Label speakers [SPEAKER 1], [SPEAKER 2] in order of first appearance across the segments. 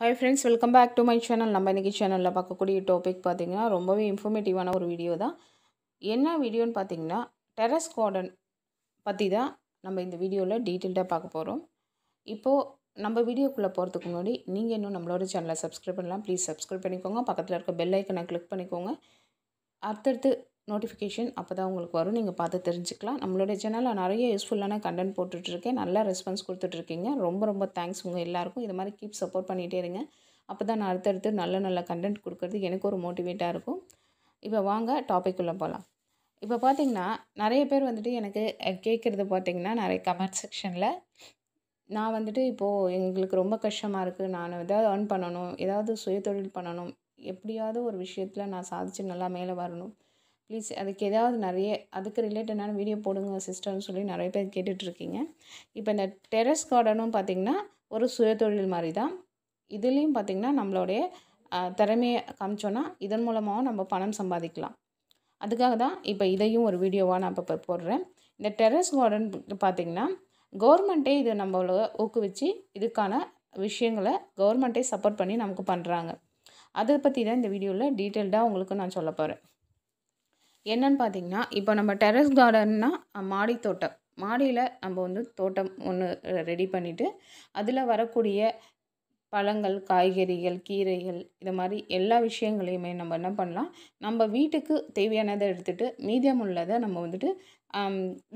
[SPEAKER 1] hi friends welcome back to my channel நம்ம இன்றைக்கி சேனலில் பார்க்கக்கூடிய டாபிக் பார்த்திங்கன்னா ரொம்பவே இன்ஃபர்மேட்டிவான ஒரு வீடியோ தான் என்ன வீடியோன்னு பார்த்திங்கன்னா டெரஸ் கார்டன் பற்றி தான் நம்ம இந்த வீடியோவில் டீட்டெயில்டாக பார்க்க போகிறோம் இப்போது நம்ம வீடியோக்குள்ளே போகிறதுக்கு முன்னாடி நீங்கள் இன்னும் நம்மளோட சேனலை சப்ஸ்கிரைப் பண்ணலாம் ப்ளீஸ் சப்ஸ்கிரைப் பண்ணிக்கோங்க பக்கத்தில் இருக்க பெல் ஐக்கனை கிளிக் பண்ணிக்கோங்க அடுத்தடுத்து நோட்டிஃபிகேஷன் அப்போ தான் உங்களுக்கு வரும் நீங்கள் பார்த்து தெரிஞ்சுக்கலாம் நம்மளுடைய சேனலில் நிறைய யூஸ்ஃபுல்லான கண்டென்ட் போட்டுட்ருக்கேன் நல்ல ரெஸ்பான்ஸ் கொடுத்துட்ருக்கீங்க ரொம்ப ரொம்ப தேங்க்ஸ் உங்கள் எல்லாருக்கும் இது மாதிரி கீப் சப்போர்ட் பண்ணிகிட்டே இருங்க அப்போ தான் நான் அடுத்தடுத்து நல்ல நல்ல கண்டென்ட் கொடுக்கறது எனக்கு ஒரு மோட்டிவேட்டாக இருக்கும் இப்போ வாங்க டாபிக் உள்ளே போகலாம் இப்போ பார்த்திங்கன்னா நிறைய பேர் வந்துட்டு எனக்கு கேட்குறது பார்த்திங்கன்னா நிறைய கமெண்ட் செக்ஷனில் நான் வந்துட்டு இப்போது எங்களுக்கு ரொம்ப கஷ்டமாக இருக்குது நான் எதாவது ஏர்ன் பண்ணணும் ஏதாவது சுயதொழில் பண்ணணும் எப்படியாவது ஒரு விஷயத்தில் நான் சாதித்து நல்லா மேலே வரணும் ப்ளீஸ் அதுக்கு ஏதாவது நிறைய அதுக்கு ரிலேட்டடான வீடியோ போடுங்க சிஸ்டர்னு சொல்லி நிறைய பேர் கேட்டுட்ருக்கீங்க இப்போ இந்த டெரஸ் கார்டனும் பார்த்திங்கன்னா ஒரு சுயதொழில் மாதிரி தான் இதுலேயும் பார்த்திங்கன்னா நம்மளுடைய திறமையை காமிச்சோன்னா இதன் மூலமாகவும் நம்ம பணம் சம்பாதிக்கலாம் அதுக்காக தான் இப்போ இதையும் ஒரு வீடியோவாக நான் இப்போ போடுறேன் இந்த டெரஸ் கார்டன் பார்த்திங்கன்னா கவர்மெண்ட்டே இது நம்மளை ஊக்குவிச்சு இதுக்கான விஷயங்களை கவர்மெண்ட்டே சப்போர்ட் பண்ணி நமக்கு பண்ணுறாங்க அதை பற்றி தான் இந்த வீடியோவில் டீட்டெயில்டாக உங்களுக்கு நான் சொல்ல போகிறேன் என்னன்னு பார்த்தீங்கன்னா இப்போ நம்ம டெரஸ் கார்டன்னா மாடி தோட்டம் மாடியில் நம்ம வந்து தோட்டம் ஒன்று ரெடி பண்ணிவிட்டு அதில் வரக்கூடிய பழங்கள் காய்கறிகள் கீரைகள் இது மாதிரி எல்லா விஷயங்களையுமே நம்ம என்ன பண்ணலாம் நம்ம வீட்டுக்கு தேவையானதை எடுத்துகிட்டு மீதியம் உள்ளதை நம்ம வந்துட்டு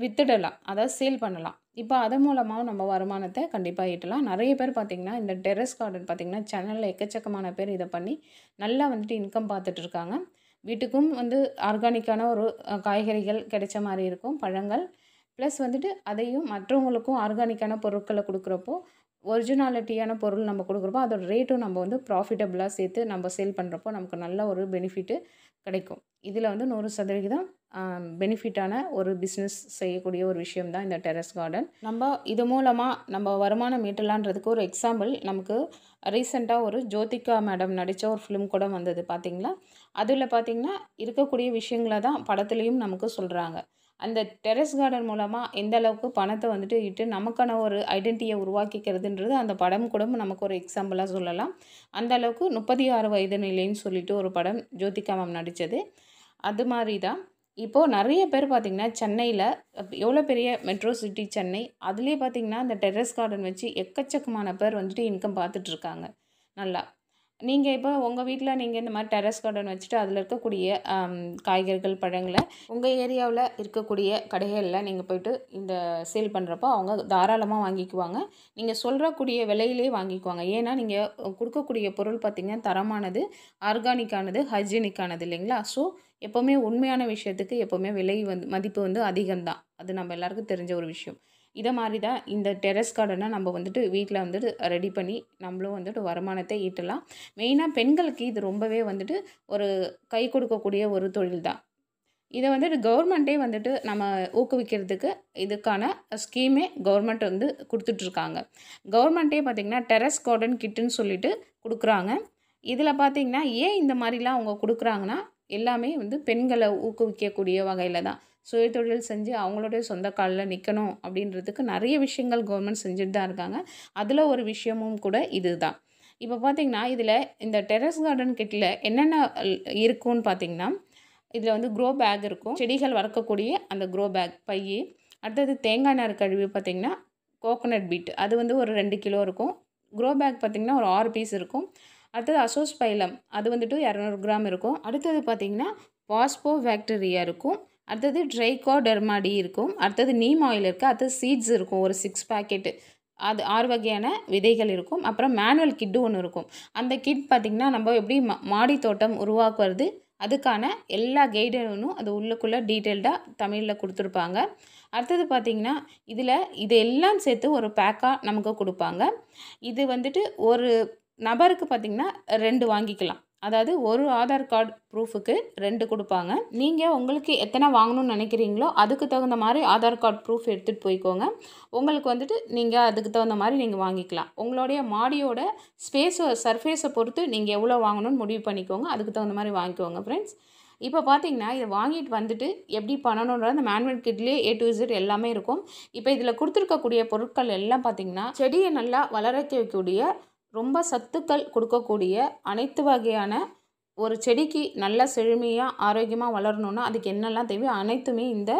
[SPEAKER 1] வித்துடலாம் அதாவது சேல் பண்ணலாம் இப்போ அதன் மூலமாக நம்ம வருமானத்தை கண்டிப்பாக ஈட்டலாம் நிறைய பேர் பார்த்திங்கன்னா இந்த டெரஸ் கார்டன் பார்த்திங்கன்னா சேனலில் எக்கச்சக்கமான பேர் இதை பண்ணி நல்லா வந்துட்டு இன்கம் பார்த்துட்ருக்காங்க வீட்டுக்கும் வந்து ஆர்கானிக்கான ஒரு காய்கறிகள் கிடைச்ச மாதிரி இருக்கும் பழங்கள் ப்ளஸ் வந்துட்டு அதையும் மற்றவங்களுக்கும் ஆர்கானிக்கான பொருட்களை கொடுக்குறப்போ ஒரிஜினாலிட்டியான பொருள் நம்ம கொடுக்குறப்போ அதோட ரேட்டும் நம்ம வந்து ப்ராஃபிட்டபுளாக சேர்த்து நம்ம சேல் பண்ணுறப்போ நமக்கு நல்ல ஒரு பெனிஃபிட்டு கிடைக்கும் இதில் வந்து நூறு சதவிகிதம் பெனிஃபிட்டான ஒரு பிஸ்னஸ் செய்யக்கூடிய ஒரு விஷயம் தான் இந்த டெரஸ் கார்டன் நம்ம இது மூலமாக நம்ம வருமானம் ஈட்டலான்றதுக்கு ஒரு எக்ஸாம்பிள் நமக்கு ரீசெண்டாக ஒரு ஜோதிகா மேடம் நடித்த ஒரு ஃபிலிம் கூட வந்தது பார்த்திங்களா அதில் பார்த்திங்கன்னா இருக்கக்கூடிய விஷயங்களை தான் படத்துலேயும் நமக்கு சொல்கிறாங்க அந்த டெரஸ் கார்டன் மூலமாக எந்த அளவுக்கு பணத்தை வந்துட்டு இட்டு நமக்கான ஒரு ஐடென்டிட்டியை உருவாக்கிக்கிறதுன்றது அந்த படம் கூட நமக்கு ஒரு எக்ஸாம்பிளாக சொல்லலாம் அந்த அளவுக்கு முப்பத்தி ஆறு வயது நிலைன்னு சொல்லிட்டு ஒரு படம் ஜோதிகா மேம் நடித்தது அது மாதிரி தான் இப்போது நிறைய பேர் பார்த்திங்கன்னா சென்னையில் எவ்வளோ பெரிய மெட்ரோ சிட்டி சென்னை அதுலேயே பார்த்திங்கன்னா அந்த டெரஸ் கார்டன் வச்சு எக்கச்சக்கமான பேர் வந்துட்டு இன்கம் பார்த்துட்ருக்காங்க நல்லா நீங்கள் இப்போ உங்கள் வீட்டில் நீங்கள் இந்த மாதிரி டெரஸ் கார்டன் வச்சுட்டு அதில் இருக்கக்கூடிய காய்கறிகள் பழங்களை உங்கள் ஏரியாவில் இருக்கக்கூடிய கடைகளில் நீங்கள் போய்ட்டு இந்த சேல் பண்ணுறப்போ அவங்க தாராளமாக வாங்கிக்குவாங்க நீங்கள் சொல்கிறக்கூடிய விலையிலே வாங்கிக்குவாங்க ஏன்னா நீங்கள் கொடுக்கக்கூடிய பொருள் பார்த்திங்கன்னா தரமானது ஆர்கானிக்கானது ஹைஜீனிக்கானது இல்லைங்களா ஸோ எப்போவுமே உண்மையான விஷயத்துக்கு எப்போவுமே விலை வந்து மதிப்பு வந்து அதிகம்தான் அது நம்ம எல்லாருக்கும் தெரிஞ்ச ஒரு விஷயம் இதை மாதிரி தான் இந்த டெரஸ் கார்டனை நம்ம வந்துட்டு வீட்டில் வந்துட்டு ரெடி பண்ணி நம்மளும் வந்துட்டு வருமானத்தை ஈட்டலாம் மெயினாக பெண்களுக்கு இது ரொம்பவே வந்துட்டு ஒரு கை கொடுக்கக்கூடிய ஒரு தொழில் தான் இதை வந்துட்டு கவர்மெண்ட்டே வந்துட்டு நம்ம ஊக்குவிக்கிறதுக்கு இதுக்கான ஸ்கீமே கவர்மெண்ட் வந்து கொடுத்துட்ருக்காங்க கவர்மெண்ட்டே பார்த்திங்கன்னா டெரஸ் கார்டன் கிட்டுன்னு சொல்லிட்டு கொடுக்குறாங்க இதில் பார்த்திங்கன்னா ஏன் இந்த மாதிரிலாம் அவங்க கொடுக்குறாங்கன்னா எல்லாமே வந்து பெண்களை ஊக்குவிக்கக்கூடிய வகையில் தான் சுய தொழில் செஞ்சு அவங்களுடைய சொந்த காலில் நிற்கணும் அப்படின்றதுக்கு நிறைய விஷயங்கள் கவர்மெண்ட் செஞ்சுட்டு தான் இருக்காங்க அதில் ஒரு விஷயமும் கூட இது தான் இப்போ பார்த்திங்கன்னா இதில் இந்த டெரஸ் கார்டன் கிட்டில் என்னென்ன இருக்கும்னு பார்த்திங்கன்னா இதில் வந்து க்ரோ பேக் இருக்கும் செடிகள் வளர்க்கக்கூடிய அந்த க்ரோ பேக் பையி அடுத்தது தேங்காய் நார் கழிவு பார்த்திங்கன்னா கோகோனட் பீட் அது வந்து ஒரு ரெண்டு கிலோ இருக்கும் க்ரோ பேக் பார்த்திங்கன்னா ஒரு ஆறு பீஸ் இருக்கும் அடுத்தது அசோஸ் பைலம் அது வந்துட்டு இரநூறு கிராம் இருக்கும் அடுத்தது பார்த்திங்கன்னா பாஸ்போ பேக்டீரியா இருக்கும் அடுத்தது ட்ரைகோ டெர்மாடி இருக்கும் அடுத்தது நீம் ஆயில் இருக்குது அடுத்தது சீட்ஸ் இருக்கும் ஒரு சிக்ஸ் பேக்கெட்டு அது ஆறு வகையான விதைகள் இருக்கும் அப்புறம் மேனுவல் கிட்டு ஒன்று இருக்கும் அந்த கிட் பார்த்திங்கன்னா நம்ம எப்படி மாடி தோட்டம் உருவாக்குறது அதுக்கான எல்லா கைடனும் அது உள்ளுக்குள்ளே டீட்டெயில்டாக தமிழில் கொடுத்துருப்பாங்க அடுத்தது பார்த்திங்கன்னா இதில் இது எல்லாம் சேர்த்து ஒரு பேக்காக நமக்கு கொடுப்பாங்க இது வந்துட்டு ஒரு நபருக்கு பார்த்திங்கன்னா ரெண்டு வாங்கிக்கலாம் அதாவது ஒரு ஆதார் கார்டு ப்ரூஃபுக்கு ரெண்டு கொடுப்பாங்க நீங்கள் உங்களுக்கு எத்தனை வாங்கணும்னு நினைக்கிறீங்களோ அதுக்கு தகுந்த மாதிரி ஆதார் கார்டு ப்ரூஃப் எடுத்துகிட்டு போய்க்கோங்க உங்களுக்கு வந்துட்டு நீங்கள் அதுக்கு தகுந்த மாதிரி நீங்கள் வாங்கிக்கலாம் உங்களுடைய மாடியோட ஸ்பேஸை சர்ஃபேஸை பொறுத்து நீங்கள் எவ்வளோ வாங்கணும்னு முடிவு பண்ணிக்கோங்க அதுக்கு தகுந்த மாதிரி வாங்கிக்கோங்க ஃப்ரெண்ட்ஸ் இப்போ பார்த்தீங்கன்னா இதை வாங்கிட்டு வந்துட்டு எப்படி பண்ணணுன்ற அந்த மேனுவல் கிட்லேயே ஏ டு இசட் எல்லாமே இருக்கும் இப்போ இதில் கொடுத்துருக்கக்கூடிய பொருட்கள் எல்லாம் பார்த்தீங்கன்னா செடியை நல்லா வளரக்கக்கூடிய ரொம்ப சத்துக்கள் கொடுக்கக்கூடிய அனைத்து வகையான ஒரு செடிக்கு நல்ல செழுமையாக ஆரோக்கியமாக வளரணுன்னா அதுக்கு என்னெல்லாம் தேவையோ அனைத்துமே இந்த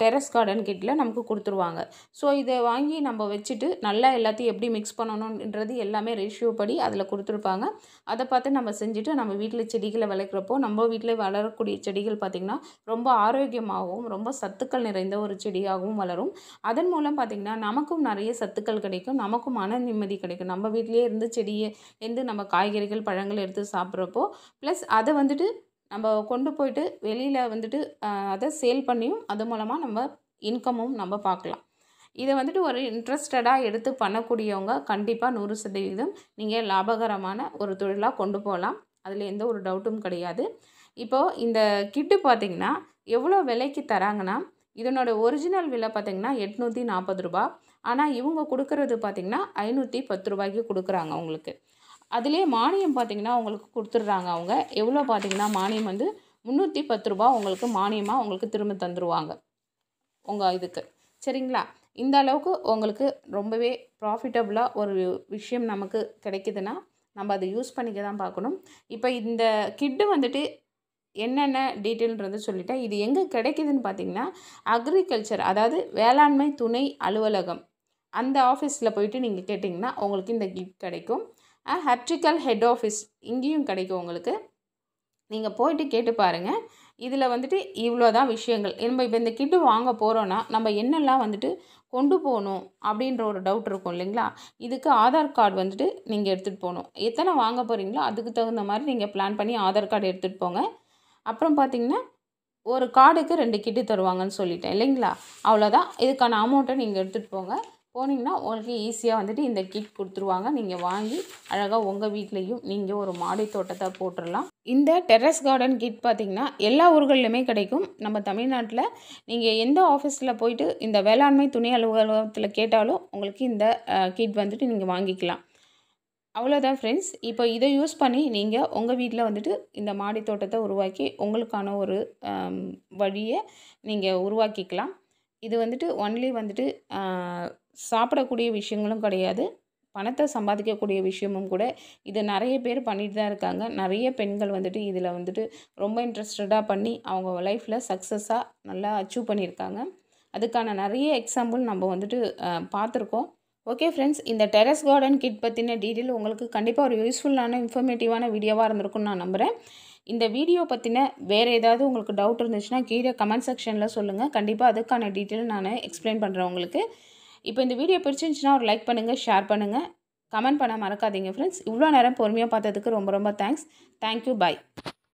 [SPEAKER 1] டெரஸ் கார்டன் கிட்டில் நமக்கு கொடுத்துருவாங்க ஸோ இதை வாங்கி நம்ம வச்சுட்டு நல்லா எல்லாத்தையும் எப்படி மிக்ஸ் பண்ணணுன்றது எல்லாமே ரேஷியோ படி அதில் கொடுத்துருப்பாங்க அதை பார்த்து நம்ம செஞ்சுட்டு நம்ம வீட்டில் செடிகளை வளர்க்குறப்போ நம்ம வீட்டில் வளரக்கூடிய செடிகள் பார்த்திங்கன்னா ரொம்ப ஆரோக்கியமாகவும் ரொம்ப சத்துக்கள் நிறைந்த ஒரு செடியாகவும் வளரும் அதன் மூலம் பார்த்திங்கன்னா நமக்கும் நிறைய சத்துக்கள் கிடைக்கும் நமக்கும் மன நிம்மதி கிடைக்கும் நம்ம வீட்டிலே இருந்து செடியை இருந்து நம்ம காய்கறிகள் பழங்கள் எடுத்து சாப்பிட்றப்போ ப்ளஸ் அதை வந்துட்டு நம்ம கொண்டு போயிட்டு வெளியில் வந்துட்டு அதை சேல் பண்ணியும் அது மூலமாக நம்ம இன்கமும் நம்ம பார்க்கலாம் இதை வந்துட்டு ஒரு இன்ட்ரெஸ்டடாக எடுத்து பண்ணக்கூடியவங்க கண்டிப்பாக நூறு சதவீதம் நீங்கள் லாபகரமான ஒரு தொழிலாக கொண்டு போகலாம் அதில் எந்த ஒரு டவுட்டும் கிடையாது இப்போது இந்த கிட்டு பார்த்திங்கன்னா எவ்வளோ விலைக்கு தராங்கன்னா இதனோட ஒரிஜினல் விலை பார்த்திங்கன்னா எட்நூற்றி நாற்பது ரூபா ஆனால் இவங்க கொடுக்கறது பார்த்திங்கன்னா ஐநூற்றி பத்து ரூபாய்க்கு கொடுக்குறாங்க உங்களுக்கு அதிலே மானியம் பார்த்திங்கன்னா அவங்களுக்கு கொடுத்துட்றாங்க அவங்க எவ்வளோ பார்த்திங்கன்னா மானியம் வந்து முந்நூற்றி பத்து ரூபா உங்களுக்கு மானியமாக உங்களுக்கு திரும்ப தந்துடுவாங்க உங்கள் இதுக்கு சரிங்களா இந்த அளவுக்கு உங்களுக்கு ரொம்பவே ப்ராஃபிட்டபுளாக ஒரு விஷயம் நமக்கு கிடைக்குதுன்னா நம்ம அதை யூஸ் பண்ணிக்க தான் பார்க்கணும் இப்போ இந்த கிட்டு வந்துட்டு என்னென்ன டீட்டெயில்ன்றது சொல்லிட்டேன் இது எங்கே கிடைக்குதுன்னு பார்த்தீங்கன்னா அக்ரிகல்ச்சர் அதாவது வேளாண்மை துணை அலுவலகம் அந்த ஆஃபீஸில் போயிட்டு நீங்கள் கேட்டிங்கன்னா உங்களுக்கு இந்த கிஃப்ட் கிடைக்கும் ஹெப்டிக்கல் ஹெட் ஆஃபீஸ் இங்கேயும் கிடைக்கும் உங்களுக்கு நீங்கள் போயிட்டு கேட்டு பாருங்கள் இதில் வந்துட்டு இவ்வளோ தான் விஷயங்கள் நம்ம இப்போ இந்த கிட்டு வாங்க போகிறோன்னா நம்ம என்னெல்லாம் வந்துட்டு கொண்டு போகணும் அப்படின்ற ஒரு டவுட் இருக்கும் இல்லைங்களா இதுக்கு ஆதார் கார்டு வந்துட்டு நீங்கள் எடுத்துகிட்டு போகணும் எத்தனை வாங்க போகிறீங்களோ அதுக்கு தகுந்த மாதிரி நீங்கள் பிளான் பண்ணி ஆதார் கார்டு எடுத்துகிட்டு போங்க அப்புறம் பார்த்திங்கன்னா ஒரு கார்டுக்கு ரெண்டு கிட்டு தருவாங்கன்னு சொல்லிட்டேன் இல்லைங்களா அவ்வளோதான் இதுக்கான அமௌண்ட்டை நீங்கள் எடுத்துகிட்டு போங்க போனீங்கன்னா உங்களுக்கு ஈஸியாக வந்துட்டு இந்த கிட் கொடுத்துருவாங்க நீங்கள் வாங்கி அழகாக உங்கள் வீட்லேயும் நீங்கள் ஒரு மாடி தோட்டத்தை போட்டுடலாம் இந்த டெரஸ் கார்டன் கிட் பார்த்திங்கன்னா எல்லா ஊர்கள்லையுமே கிடைக்கும் நம்ம தமிழ்நாட்டில் நீங்கள் எந்த ஆஃபீஸில் போயிட்டு இந்த வேளாண்மை துணை அலுவலகத்தில் கேட்டாலும் உங்களுக்கு இந்த கிட் வந்துட்டு நீங்கள் வாங்கிக்கலாம் அவ்வளோதான் ஃப்ரெண்ட்ஸ் இப்போ இதை யூஸ் பண்ணி நீங்கள் உங்கள் வீட்டில் வந்துட்டு இந்த மாடி தோட்டத்தை உருவாக்கி உங்களுக்கான ஒரு வழியை நீங்கள் உருவாக்கிக்கலாம் இது வந்துட்டு ஒன்லி வந்துட்டு சாப்பிடக்கூடிய விஷயங்களும் கிடையாது பணத்தை சம்பாதிக்கக்கூடிய விஷயமும் கூட இது நிறைய பேர் பண்ணிட்டு தான் இருக்காங்க நிறைய பெண்கள் வந்துட்டு இதில் வந்துட்டு ரொம்ப இன்ட்ரெஸ்டடாக பண்ணி அவங்க லைஃப்பில் சக்ஸஸாக நல்லா அச்சீவ் பண்ணியிருக்காங்க அதுக்கான நிறைய எக்ஸாம்பிள் நம்ம வந்துட்டு பார்த்துருக்கோம் ஓகே ஃப்ரெண்ட்ஸ் இந்த டெரஸ் கார்டன் கிட் பற்றின டீட்டெயில் உங்களுக்கு கண்டிப்பாக ஒரு யூஸ்ஃபுல்லான இன்ஃபர்மேட்டிவான வீடியோவாக இருந்திருக்குன்னு நான் நம்புகிறேன் இந்த வீடியோ பற்றின வேறு ஏதாவது உங்களுக்கு டவுட் இருந்துச்சுன்னா கீழே கமெண்ட் செக்ஷனில் சொல்லுங்கள் கண்டிப்பாக அதுக்கான டீட்டெயில் நான் எக்ஸ்பிளைன் பண்ணுறேன் உங்களுக்கு இப்போ இந்த வீடியோ பிடிச்சிருந்துச்சுன்னா ஒரு லைக் பண்ணுங்கள் ஷேர் பண்ணுங்கள் கமெண்ட் பண்ண மறக்காதீங்க ஃப்ரெண்ட்ஸ் இவ்வளோ நேரம் பொறுமையாக பார்த்ததுக்கு ரொம்ப ரொம்ப தேங்க்ஸ் தேங்க்யூ பாய்